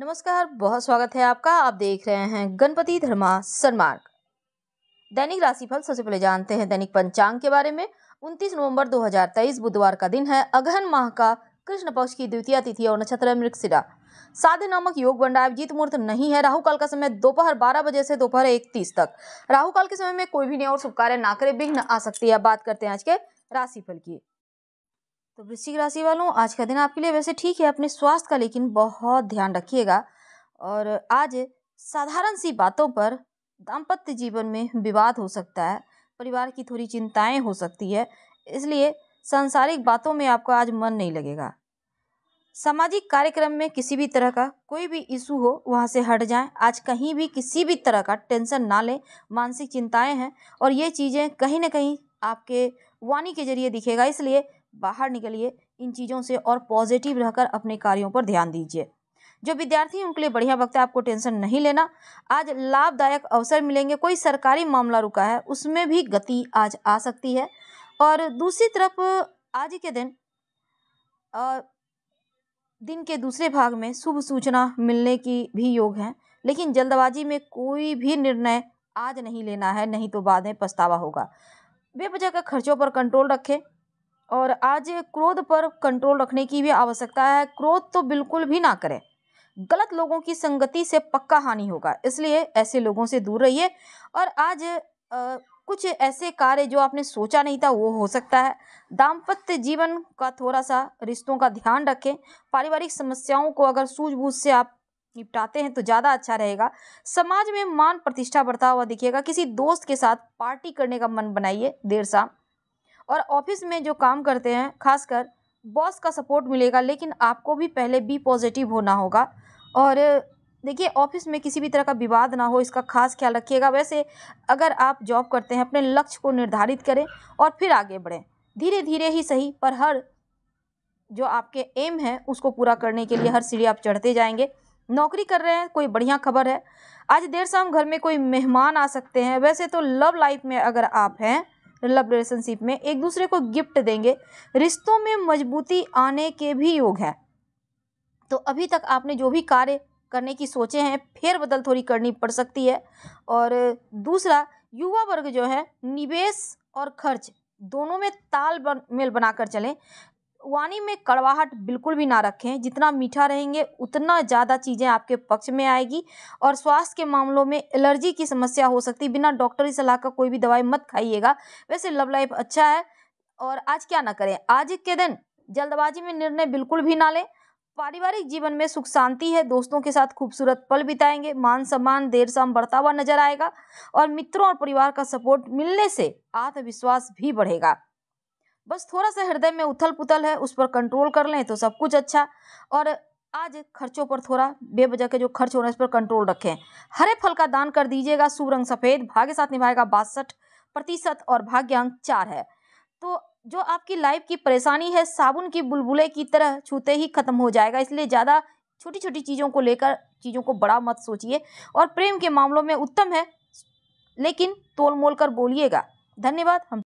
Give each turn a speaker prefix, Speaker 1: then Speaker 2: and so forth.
Speaker 1: नमस्कार बहुत स्वागत है आपका आप देख रहे हैं गणपति धर्मा सनमार्ग दैनिक राशिफल सबसे पहले जानते हैं दैनिक पंचांग के बारे में 29 नवंबर 2023 बुधवार का दिन है अगहन माह का कृष्ण पक्ष की द्वितीय तिथि और नक्षत्र मृगशिरा साधे नामक योग बंडा जीत मुहूर्त नहीं है राहु काल का समय दोपहर बारह बजे से दोपहर एक तीस तक राहु काल के समय में कोई भी नया और शुभ कार्य ना करे विघ्न आ सकती है बात करते हैं आज के राशिफल की तो वृश्चिक राशि वालों आज का दिन आपके लिए वैसे ठीक है अपने स्वास्थ्य का लेकिन बहुत ध्यान रखिएगा और आज साधारण सी बातों पर दाम्पत्य जीवन में विवाद हो सकता है परिवार की थोड़ी चिंताएं हो सकती है इसलिए सांसारिक बातों में आपका आज मन नहीं लगेगा सामाजिक कार्यक्रम में किसी भी तरह का कोई भी इशू हो वहाँ से हट जाएं आज कहीं भी किसी भी तरह का टेंशन ना लें मानसिक चिंताएं हैं और ये चीज़ें कहीं ना कहीं आपके वाणी के जरिए दिखेगा इसलिए बाहर निकलिए इन चीज़ों से और पॉजिटिव रहकर अपने कार्यों पर ध्यान दीजिए जो विद्यार्थी हैं उनके लिए बढ़िया वक्त है आपको टेंशन नहीं लेना आज लाभदायक अवसर मिलेंगे कोई सरकारी मामला रुका है उसमें भी गति आज आ सकती है और दूसरी तरफ आज के दिन दिन के दूसरे भाग में शुभ सूचना मिलने की भी योग हैं लेकिन जल्दबाजी में कोई भी निर्णय आज नहीं लेना है नहीं तो बाद में पछतावा होगा बेवजह का खर्चों पर कंट्रोल रखें और आज क्रोध पर कंट्रोल रखने की भी आवश्यकता है क्रोध तो बिल्कुल भी ना करें गलत लोगों की संगति से पक्का हानि होगा इसलिए ऐसे लोगों से दूर रहिए और आज आ, कुछ ऐसे कार्य जो आपने सोचा नहीं था वो हो सकता है दाम्पत्य जीवन का थोड़ा सा रिश्तों का ध्यान रखें पारिवारिक समस्याओं को अगर सूझबूझ से आप निपटाते हैं तो ज़्यादा अच्छा रहेगा समाज में मान प्रतिष्ठा बढ़ता हुआ दिखेगा किसी दोस्त के साथ पार्टी करने का मन बनाइए देर शाम और ऑफिस में जो काम करते हैं खासकर बॉस का सपोर्ट मिलेगा लेकिन आपको भी पहले बी पॉजिटिव होना होगा और देखिए ऑफिस में किसी भी तरह का विवाद ना हो इसका खास ख्याल रखिएगा वैसे अगर आप जॉब करते हैं अपने लक्ष्य को निर्धारित करें और फिर आगे बढ़ें धीरे धीरे ही सही पर हर जो आपके एम है उसको पूरा करने के लिए हर सीढ़ी आप चढ़ते जाएंगे नौकरी कर रहे हैं कोई बढ़िया खबर है आज देर शाम घर में कोई मेहमान आ सकते हैं वैसे तो लव लाइफ में अगर आप हैं लव रिलेशनशिप में एक दूसरे को गिफ्ट देंगे रिश्तों में मजबूती आने के भी योग है तो अभी तक आपने जो भी कार्य करने की सोचे हैं फेर बदल थोड़ी करनी पड़ सकती है और दूसरा युवा वर्ग जो है निवेश और खर्च दोनों में ताल बन, मेल बनाकर चलें वाणी में कड़वाहट बिल्कुल भी ना रखें जितना मीठा रहेंगे उतना ज़्यादा चीज़ें आपके पक्ष में आएगी और स्वास्थ्य के मामलों में एलर्जी की समस्या हो सकती है बिना डॉक्टरी सलाह का कोई भी दवाई मत खाइएगा वैसे लव लाइफ अच्छा है और आज क्या ना करें आज के दिन जल्दबाजी में निर्णय बिल्कुल भी ना लें पारिवारिक जीवन में सुख शांति है दोस्तों के साथ खूबसूरत पल बिताएंगे मान सम्मान देर शाम बढ़ता हुआ नजर आएगा और मित्रों और परिवार का सपोर्ट मिलने से आत्मविश्वास भी बढ़ेगा बस थोड़ा सा हृदय में उथल पुथल है उस पर कंट्रोल कर लें तो सब कुछ अच्छा और आज खर्चों पर थोड़ा बेबजह के जो खर्च हो रहे हैं उस पर कंट्रोल रखें हरे फल का दान कर दीजिएगा शुभ रंग सफ़ेद भाग्य साथ निभाएगा बासठ प्रतिशत और भाग्य अंक चार है तो जो आपकी लाइफ की परेशानी है साबुन की बुलबुले की तरह छूते ही खत्म हो जाएगा इसलिए ज़्यादा छोटी छोटी चीज़ों को लेकर चीज़ों को बड़ा मत सोचिए और प्रेम के मामलों में उत्तम है लेकिन तोल मोल कर बोलिएगा धन्यवाद हम